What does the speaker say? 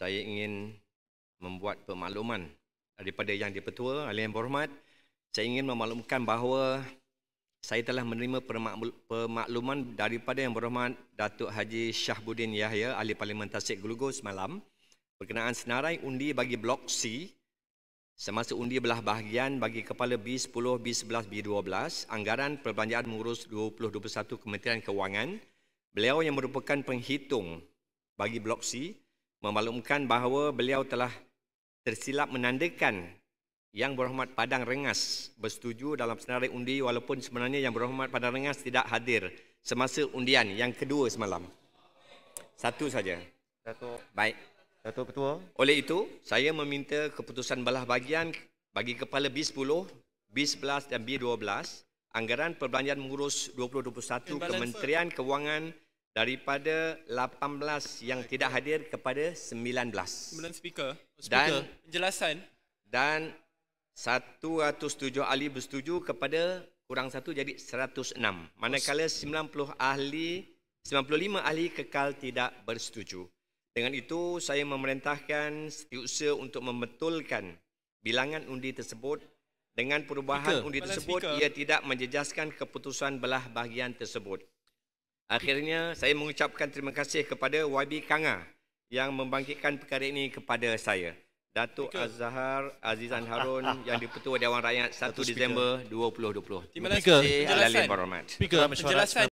saya ingin membuat pemakluman daripada yang dipertua, Alim yang berhormat. Saya ingin memaklumkan bahawa saya telah menerima pemakluman daripada yang berhormat Datuk Haji Syahbudin Yahya, Ahli Parlimen Tasik Gulugo semalam berkenaan senarai undi bagi Blok C semasa undi belah bahagian bagi Kepala B10, B11, B12 Anggaran Perbelanjaan Mengurus 2021 Kementerian Kewangan beliau yang merupakan penghitung bagi Blok C memaklumkan bahawa beliau telah tersilap menandakan Yang Berhormat Padang Rengas bersetuju dalam senarai undi walaupun sebenarnya Yang Berhormat Padang Rengas tidak hadir semasa undian yang kedua semalam. Satu saja. Satu. Baik. satu Ketua. Oleh itu, saya meminta keputusan belah bagian bagi Kepala B10, B11 dan B12 anggaran perbelanjaan mengurus 2021 Kementerian Kewangan daripada 18 yang tidak hadir kepada 19. 9 speaker. Oh, speaker. Dan penjelasan dan 107 ahli bersetuju kepada kurang satu jadi 106. Manakala 90 ahli 95 ahli kekal tidak bersetuju. Dengan itu saya memerintahkan setiausaha untuk membetulkan bilangan undi tersebut dengan perubahan speaker. undi tersebut ia tidak menjejaskan keputusan belah bahagian tersebut. Akhirnya saya mengucapkan terima kasih kepada YB Kanga yang membangkitkan perkara ini kepada saya. Datuk Azhar Azizan Harun yang dipertua Dewan Rakyat 1 Disember 2020. Terima kasih Terima kasih. Penjelasan